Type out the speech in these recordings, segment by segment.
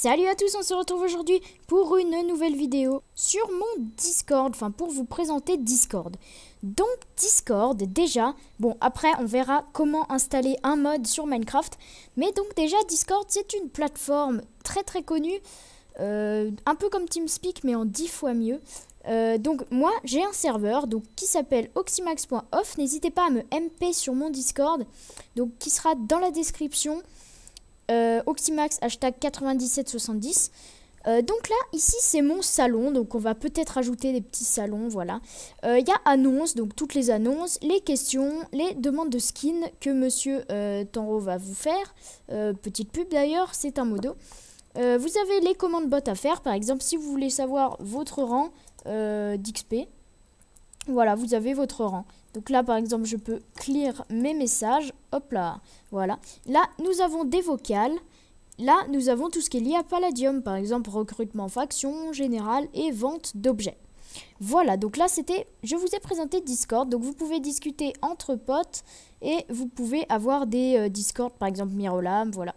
Salut à tous, on se retrouve aujourd'hui pour une nouvelle vidéo sur mon Discord, enfin pour vous présenter Discord. Donc Discord, déjà, bon après on verra comment installer un mode sur Minecraft, mais donc déjà Discord c'est une plateforme très très connue, euh, un peu comme TeamSpeak mais en 10 fois mieux. Euh, donc moi j'ai un serveur donc, qui s'appelle oxymax.off, n'hésitez pas à me MP sur mon Discord, donc qui sera dans la description. Euh, oxymax hashtag 9770. Euh, donc là, ici, c'est mon salon, donc on va peut-être ajouter des petits salons, voilà. Il euh, y a annonces, donc toutes les annonces, les questions, les demandes de skin que Monsieur Tanro va vous faire. petite pub d'ailleurs, c'est un modo. vous avez les commandes bot à faire, par exemple, si vous voulez savoir votre rang d'XP, voilà, vous avez votre rang. Donc là, par exemple, je peux clear mes messages. Hop là, voilà. Là, nous avons des vocales. Là, nous avons tout ce qui est lié à Palladium, par exemple recrutement faction, général et vente d'objets. Voilà, donc là c'était, je vous ai présenté Discord, donc vous pouvez discuter entre potes et vous pouvez avoir des euh, Discord, par exemple Mirolam, voilà.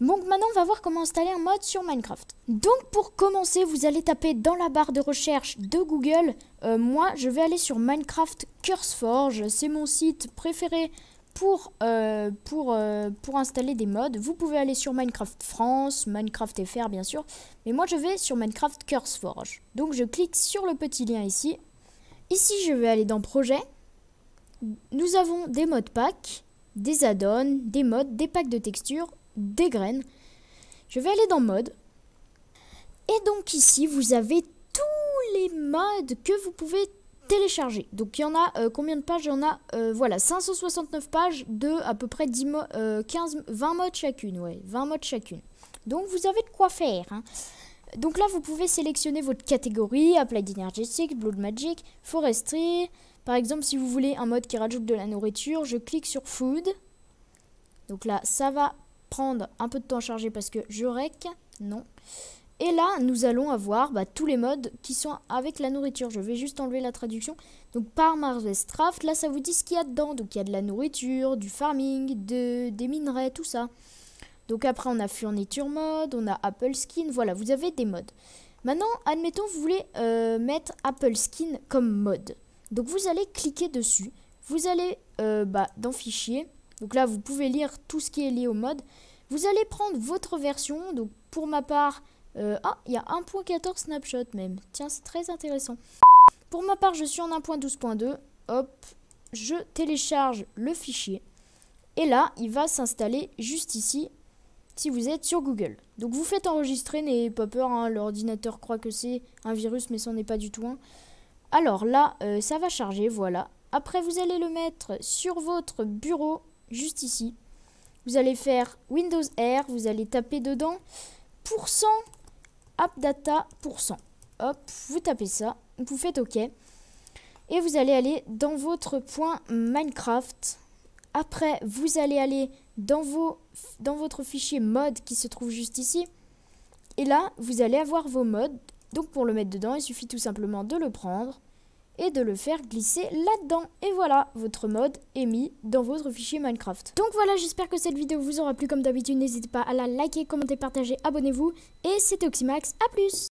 Donc maintenant, on va voir comment installer un mode sur Minecraft. Donc pour commencer, vous allez taper dans la barre de recherche de Google. Euh, moi, je vais aller sur Minecraft Curseforge. C'est mon site préféré pour, euh, pour, euh, pour installer des modes. Vous pouvez aller sur Minecraft France, Minecraft FR bien sûr. Mais moi, je vais sur Minecraft Curseforge. Donc je clique sur le petit lien ici. Ici, je vais aller dans Projet. Nous avons des modes packs des add des modes, des packs de textures, des graines. Je vais aller dans mode. Et donc ici, vous avez tous les modes que vous pouvez télécharger. Donc il y en a euh, combien de pages Il y en a euh, voilà, 569 pages de à peu près 15 20 euh, modes chacune, ouais, 20 modes chacune. Donc vous avez de quoi faire hein. Donc là, vous pouvez sélectionner votre catégorie, Applied Energistics, Blood Magic, Forestry, par exemple, si vous voulez un mode qui rajoute de la nourriture, je clique sur Food. Donc là, ça va prendre un peu de temps à charger parce que je rec. Non. Et là, nous allons avoir bah, tous les modes qui sont avec la nourriture. Je vais juste enlever la traduction. Donc par Harvest Craft, là, ça vous dit ce qu'il y a dedans. Donc il y a de la nourriture, du farming, de, des minerais, tout ça. Donc après, on a Furniture Mode, on a Apple Skin. Voilà, vous avez des modes. Maintenant, admettons, vous voulez euh, mettre Apple Skin comme mode. Donc vous allez cliquer dessus. Vous allez euh, bah, dans Fichier. Donc là, vous pouvez lire tout ce qui est lié au mode. Vous allez prendre votre version. Donc pour ma part, euh, ah, il y a 1.14 snapshot même. Tiens, c'est très intéressant. Pour ma part, je suis en 1.12.2. Hop, je télécharge le fichier. Et là, il va s'installer juste ici si vous êtes sur Google. Donc vous faites enregistrer, n'ayez pas peur, hein, l'ordinateur croit que c'est un virus, mais ce n'est pas du tout un. Alors là, euh, ça va charger, voilà. Après, vous allez le mettre sur votre bureau, juste ici. Vous allez faire Windows R, vous allez taper dedans appdata Hop, vous tapez ça, vous faites OK. Et vous allez aller dans votre point Minecraft. Après, vous allez aller dans, vos, dans votre fichier mode qui se trouve juste ici. Et là, vous allez avoir vos modes donc pour le mettre dedans, il suffit tout simplement de le prendre et de le faire glisser là-dedans. Et voilà, votre mode est mis dans votre fichier Minecraft. Donc voilà, j'espère que cette vidéo vous aura plu comme d'habitude. N'hésitez pas à la liker, commenter, partager, abonnez-vous. Et c'était Oxymax, à plus